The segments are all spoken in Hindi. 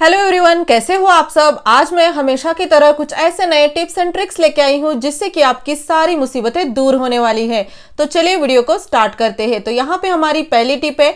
हेलो एवरीवन कैसे हो आप सब आज मैं हमेशा की तरह कुछ ऐसे नए टिप्स एंड ट्रिक्स लेके आई हूँ जिससे कि आपकी सारी मुसीबतें दूर होने वाली है तो चलिए वीडियो को स्टार्ट करते हैं तो यहाँ पे हमारी पहली टिप है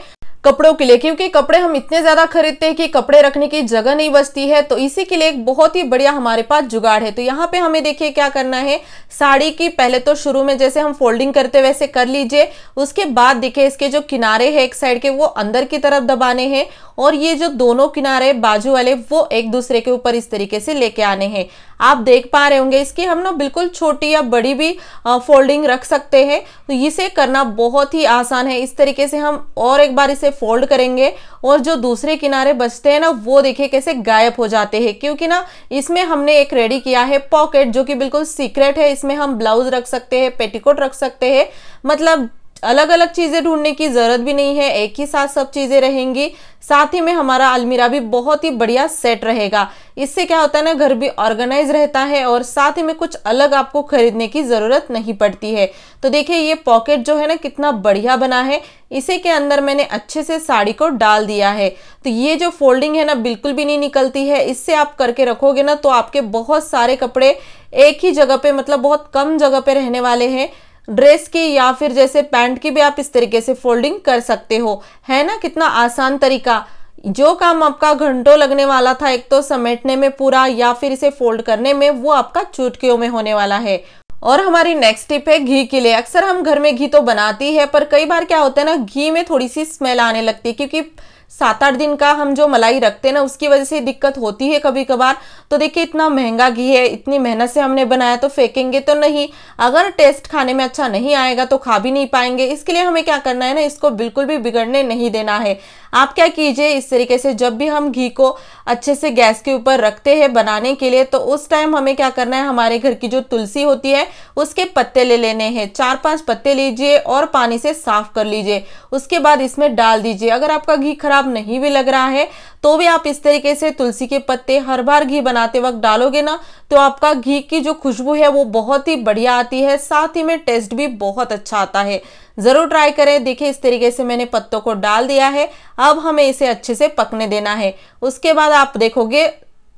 कपड़ों के लिए क्योंकि कपड़े हम इतने ज़्यादा खरीदते हैं कि कपड़े रखने की जगह नहीं बचती है तो इसी के लिए एक बहुत ही बढ़िया हमारे पास जुगाड़ है तो यहाँ पे हमें देखिए क्या करना है साड़ी की पहले तो शुरू में जैसे हम फोल्डिंग करते वैसे कर लीजिए उसके बाद देखिए इसके जो किनारे हैं एक साइड के वो अंदर की तरफ दबाने हैं और ये जो दोनों किनारे बाजू वाले वो एक दूसरे के ऊपर इस तरीके से लेके आने हैं आप देख पा रहे होंगे इसकी हम लोग बिल्कुल छोटी या बड़ी भी फोल्डिंग रख सकते हैं तो इसे करना बहुत ही आसान है इस तरीके से हम और एक बार इसे फोल्ड करेंगे और जो दूसरे किनारे बचते हैं ना वो देखिए कैसे गायब हो जाते हैं क्योंकि ना इसमें हमने एक रेडी किया है पॉकेट जो कि बिल्कुल सीक्रेट है इसमें हम ब्लाउज रख सकते हैं पेटीकोट रख सकते हैं मतलब अलग अलग चीज़ें ढूंढने की ज़रूरत भी नहीं है एक ही साथ सब चीज़ें रहेंगी साथ ही में हमारा अलमीरा भी बहुत ही बढ़िया सेट रहेगा इससे क्या होता है ना घर भी ऑर्गेनाइज रहता है और साथ ही में कुछ अलग आपको खरीदने की ज़रूरत नहीं पड़ती है तो देखिए ये पॉकेट जो है ना कितना बढ़िया बना है इसी के अंदर मैंने अच्छे से साड़ी को डाल दिया है तो ये जो फोल्डिंग है ना बिल्कुल भी नहीं निकलती है इससे आप करके रखोगे ना तो आपके बहुत सारे कपड़े एक ही जगह पे मतलब बहुत कम जगह पे रहने वाले हैं ड्रेस की या फिर जैसे पैंट की भी आप इस तरीके से फोल्डिंग कर सकते हो है ना कितना आसान तरीका जो काम आपका घंटों लगने वाला था एक तो समेटने में पूरा या फिर इसे फोल्ड करने में वो आपका चुटकियों में होने वाला है और हमारी नेक्स्ट टिप है घी के लिए अक्सर हम घर में घी तो बनाती है पर कई बार क्या होता है ना घी में थोड़ी सी स्मेल आने लगती है क्योंकि सात आठ दिन का हम जो मलाई रखते हैं ना उसकी वजह से दिक्कत होती है कभी कभार तो देखिए इतना महंगा घी है इतनी मेहनत से हमने बनाया तो फेंकेंगे तो नहीं अगर टेस्ट खाने में अच्छा नहीं आएगा तो खा भी नहीं पाएंगे इसके लिए हमें क्या करना है ना इसको बिल्कुल भी बिगड़ने नहीं देना है आप क्या कीजिए इस तरीके से जब भी हम घी को अच्छे से गैस के ऊपर रखते हैं बनाने के लिए तो उस टाइम हमें क्या करना है हमारे घर की जो तुलसी होती है उसके पत्ते ले लेने हैं चार पांच पत्ते लीजिए और पानी से साफ कर लीजिए उसके बाद इसमें डाल दीजिए अगर आपका घी खराब नहीं भी लग रहा है तो भी आप इस तरीके से तुलसी के पत्ते हर बार घी बनाते वक्त डालोगे ना तो आपका घी की जो खुशबू है वो बहुत ही बढ़िया आती है साथ ही में टेस्ट भी बहुत अच्छा आता है ज़रूर ट्राई करें देखिए इस तरीके से मैंने पत्तों को डाल दिया है अब हमें इसे अच्छे से पकने देना है उसके बाद आप देखोगे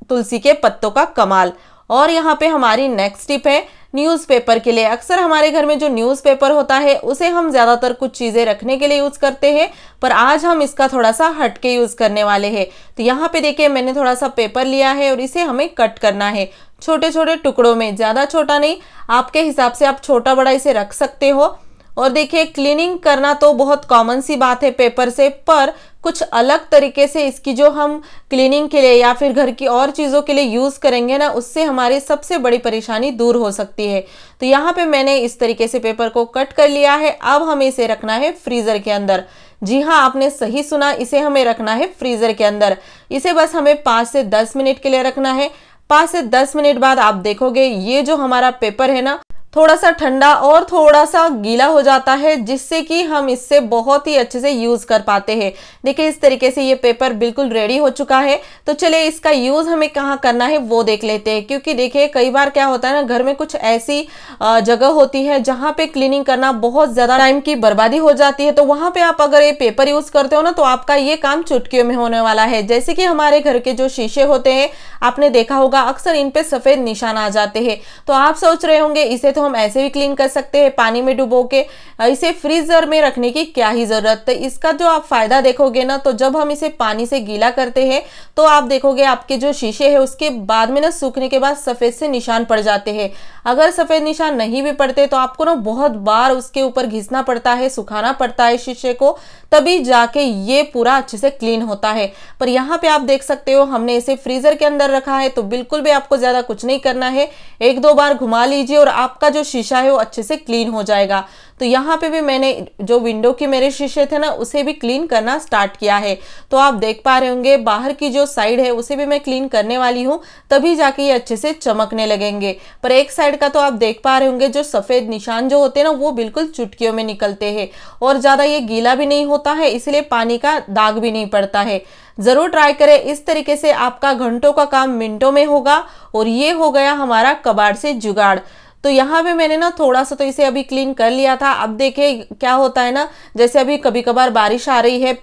तुलसी के पत्तों का कमाल और यहाँ पे हमारी नेक्स्ट टिप है न्यूज़पेपर के लिए अक्सर हमारे घर में जो न्यूज़पेपर होता है उसे हम ज़्यादातर कुछ चीज़ें रखने के लिए यूज़ करते हैं पर आज हम इसका थोड़ा सा हट के यूज़ करने वाले हैं तो यहाँ पे देखिए मैंने थोड़ा सा पेपर लिया है और इसे हमें कट करना है छोटे छोटे टुकड़ों में ज़्यादा छोटा नहीं आपके हिसाब से आप छोटा बड़ा इसे रख सकते हो और देखिए क्लीनिंग करना तो बहुत कॉमन सी बात है पेपर से पर कुछ अलग तरीके से इसकी जो हम क्लीनिंग के लिए या फिर घर की और चीज़ों के लिए यूज़ करेंगे ना उससे हमारी सबसे बड़ी परेशानी दूर हो सकती है तो यहाँ पे मैंने इस तरीके से पेपर को कट कर लिया है अब हमें इसे रखना है फ्रीज़र के अंदर जी हाँ आपने सही सुना इसे हमें रखना है फ्रीज़र के अंदर इसे बस हमें पाँच से दस मिनट के लिए रखना है पाँच से दस मिनट बाद आप देखोगे ये जो हमारा पेपर है ना थोड़ा सा ठंडा और थोड़ा सा गीला हो जाता है जिससे कि हम इससे बहुत ही अच्छे से यूज़ कर पाते हैं देखिए इस तरीके से ये पेपर बिल्कुल रेडी हो चुका है तो चलिए इसका यूज़ हमें कहाँ करना है वो देख लेते हैं क्योंकि देखिए कई बार क्या होता है ना घर में कुछ ऐसी जगह होती है जहाँ पर क्लीनिंग करना बहुत ज़्यादा टाइम की बर्बादी हो जाती है तो वहाँ पर आप अगर ये पेपर यूज़ करते हो ना तो आपका ये काम चुटकियों में होने वाला है जैसे कि हमारे घर के जो शीशे होते हैं आपने देखा होगा अक्सर इन पर सफ़ेद निशान आ जाते हैं तो आप सोच रहे होंगे इसे तो हम ऐसे भी क्लीन कर सकते हैं पानी में डुबो के इसे फ्रीज़र में रखने की क्या ही ज़रूरत है तो इसका जो आप फ़ायदा देखोगे ना तो जब हम इसे पानी से गीला करते हैं तो आप देखोगे आपके जो शीशे है उसके बाद में ना सूखने के बाद सफ़ेद से निशान पड़ जाते हैं अगर सफ़ेद निशान नहीं भी पड़ते तो आपको ना बहुत बार उसके ऊपर घिसना पड़ता है सुखाना पड़ता है शीशे को तभी जाके ये पूरा अच्छे से क्लीन होता है पर यहाँ पे आप देख सकते हो हमने इसे फ्रीज़र के अंदर रखा है तो बिल्कुल भी आपको ज़्यादा कुछ नहीं करना है एक दो बार घुमा लीजिए और आपका जो शीशा है वो अच्छे से क्लीन हो जाएगा तो यहाँ पे भी मैंने जो विंडो के मेरे शीशे थे ना उसे भी क्लीन करना स्टार्ट किया है तो आप देख पा रहे होंगे बाहर की जो साइड है उसे भी मैं क्लीन करने वाली हूँ तभी जाके ये अच्छे से चमकने लगेंगे पर एक साइड का तो आप देख पा रहे होंगे जो सफ़ेद निशान जो होते हैं ना वो बिल्कुल चुटकियों में निकलते हैं और ज़्यादा ये गीला भी नहीं होता है इसलिए पानी का दाग भी नहीं पड़ता है ज़रूर ट्राई करें इस तरीके से आपका घंटों का काम मिनटों में होगा और ये हो गया हमारा कबाड़ से जुगाड़ तो यहाँ पे मैंने ना थोड़ा सा तो इसे अभी क्लीन कर लिया था अब देखे क्या होता है ना जैसे अभी कभी कभार बारिश आ रही है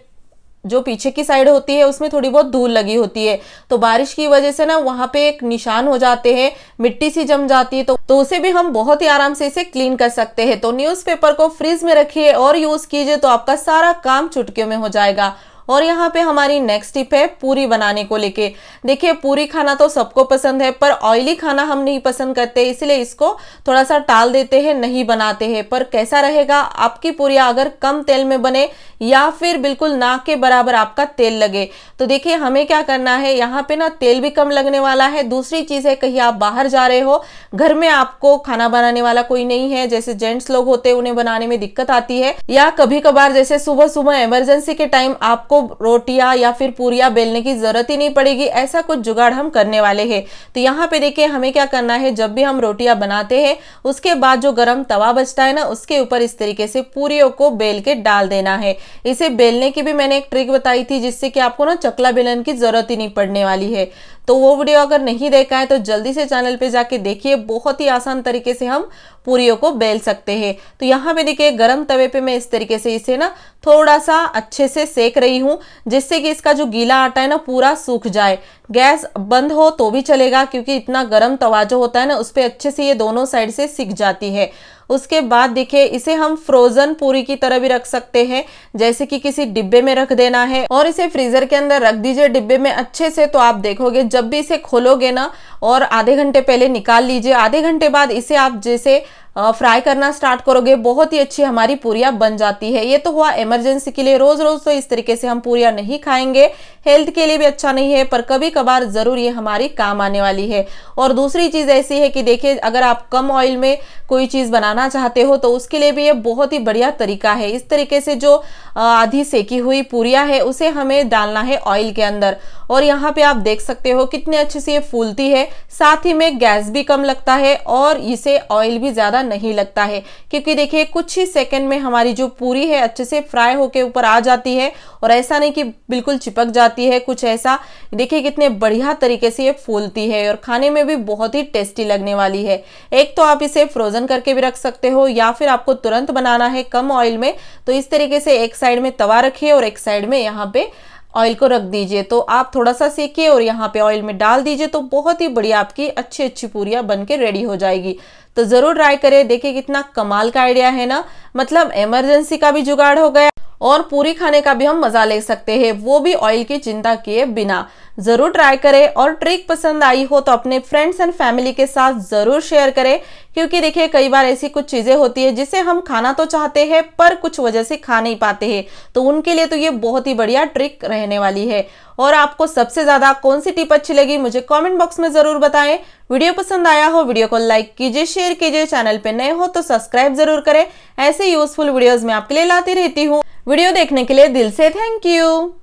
जो पीछे की साइड होती है उसमें थोड़ी बहुत धूल लगी होती है तो बारिश की वजह से ना वहाँ पे एक निशान हो जाते हैं मिट्टी सी जम जाती है तो तो उसे भी हम बहुत ही आराम से इसे क्लीन कर सकते हैं तो न्यूज़पेपर को फ्रिज में रखिए और यूज़ कीजिए तो आपका सारा काम चुटकियों में हो जाएगा और यहाँ पे हमारी नेक्स्ट टिप है पूरी बनाने को लेके देखिए पूरी खाना तो सबको पसंद है पर ऑयली खाना हम नहीं पसंद करते इसलिए इसको थोड़ा सा टाल देते हैं नहीं बनाते हैं पर कैसा रहेगा आपकी पूरी अगर कम तेल में बने या फिर बिल्कुल नाक के बराबर आपका तेल लगे तो देखिए हमें क्या करना है यहाँ पे ना तेल भी कम लगने वाला है दूसरी चीज़ है कहीं आप बाहर जा रहे हो घर में आपको खाना बनाने वाला कोई नहीं है जैसे जेंट्स लोग होते हैं उन्हें बनाने में दिक्कत आती है या कभी कभार जैसे सुबह सुबह इमरजेंसी के टाइम आपको रोटियां या फिर पूरियां बेलने की ज़रूरत ही नहीं पड़ेगी ऐसा कुछ जुगाड़ हम करने वाले हैं तो यहाँ पे देखिए हमें क्या करना है जब भी हम रोटियां बनाते हैं उसके बाद जो गर्म तवा बचता है ना उसके ऊपर इस तरीके से पूरियों को बेल के डाल देना है इसे बेलने की भी मैंने एक ट्रिक बताई थी जिससे कि आपको ना चकला बेलन की ज़रूरत ही नहीं पड़ने वाली है तो वो वीडियो अगर नहीं देखा है तो जल्दी से चैनल पे जाके देखिए बहुत ही आसान तरीके से हम पूरियों को बेल सकते हैं तो यहाँ पे देखिए गरम तवे पे मैं इस तरीके से इसे ना थोड़ा सा अच्छे से सेक रही हूँ जिससे कि इसका जो गीला आटा है ना पूरा सूख जाए गैस बंद हो तो भी चलेगा क्योंकि इतना गर्म तवा जो होता है ना उस पर अच्छे से ये दोनों साइड से सीख जाती है उसके बाद देखिए इसे हम फ्रोजन पूरी की तरह भी रख सकते हैं जैसे कि किसी डिब्बे में रख देना है और इसे फ्रीजर के अंदर रख दीजिए डिब्बे में अच्छे से तो आप देखोगे जब भी इसे खोलोगे ना और आधे घंटे पहले निकाल लीजिए आधे घंटे बाद इसे आप जैसे फ्राई करना स्टार्ट करोगे बहुत ही अच्छी हमारी पूरियाँ बन जाती है ये तो हुआ इमरजेंसी के लिए रोज़ रोज़ तो इस तरीके से हम पूरियाँ नहीं खाएंगे हेल्थ के लिए भी अच्छा नहीं है पर कभी कभार ज़रूर ये हमारी काम आने वाली है और दूसरी चीज़ ऐसी है कि देखिए अगर आप कम ऑयल में कोई चीज़ बनाना चाहते हो तो उसके लिए भी ये बहुत ही बढ़िया तरीका है इस तरीके से जो आधी सेकी हुई पूरिया है उसे हमें डालना है ऑयल के अंदर और यहाँ पे आप देख सकते हो कितने अच्छे से ये फूलती है साथ ही में गैस भी कम लगता है और इसे ऑयल भी ज़्यादा ज़्यादा नहीं लगता है क्योंकि देखिए कुछ ही सेकंड में हमारी जो पूरी है अच्छे से फ्राई होकर ऊपर आ जाती है और ऐसा नहीं कि बिल्कुल चिपक जाती है कुछ ऐसा देखिए कितने बढ़िया तरीके से ये फूलती है और खाने में भी बहुत ही टेस्टी लगने वाली है एक तो आप इसे फ्रोज़न करके भी रख सकते हो या फिर आपको तुरंत बनाना है कम ऑयल में तो इस तरीके से एक साइड में तवा रखिए और एक साइड में यहाँ पे ऑयल को रख दीजिए तो आप थोड़ा सा सेकिए और यहाँ पे ऑयल में डाल दीजिए तो बहुत ही बढ़िया आपकी अच्छी अच्छी पूरियाँ बनके रेडी हो जाएगी तो ज़रूर ट्राई करें देखिए कितना कमाल का आइडिया है ना मतलब इमरजेंसी का भी जुगाड़ हो गया और पूरी खाने का भी हम मज़ा ले सकते हैं वो भी ऑयल की चिंता किए बिना ज़रूर ट्राई करें और ट्रिक पसंद आई हो तो अपने फ्रेंड्स एंड फैमिली के साथ ज़रूर शेयर करें क्योंकि देखिए कई बार ऐसी कुछ चीज़ें होती है जिसे हम खाना तो चाहते हैं पर कुछ वजह से खा नहीं पाते हैं तो उनके लिए तो ये बहुत ही बढ़िया ट्रिक रहने वाली है और आपको सबसे ज़्यादा कौन सी टिप अच्छी लगी मुझे कमेंट बॉक्स में ज़रूर बताएं वीडियो पसंद आया हो वीडियो को लाइक कीजिए शेयर कीजिए चैनल पर नए हो तो सब्सक्राइब जरूर करें ऐसे यूजफुल वीडियोज़ मैं आपके लिए लाती रहती हूँ वीडियो देखने के लिए दिल से थैंक यू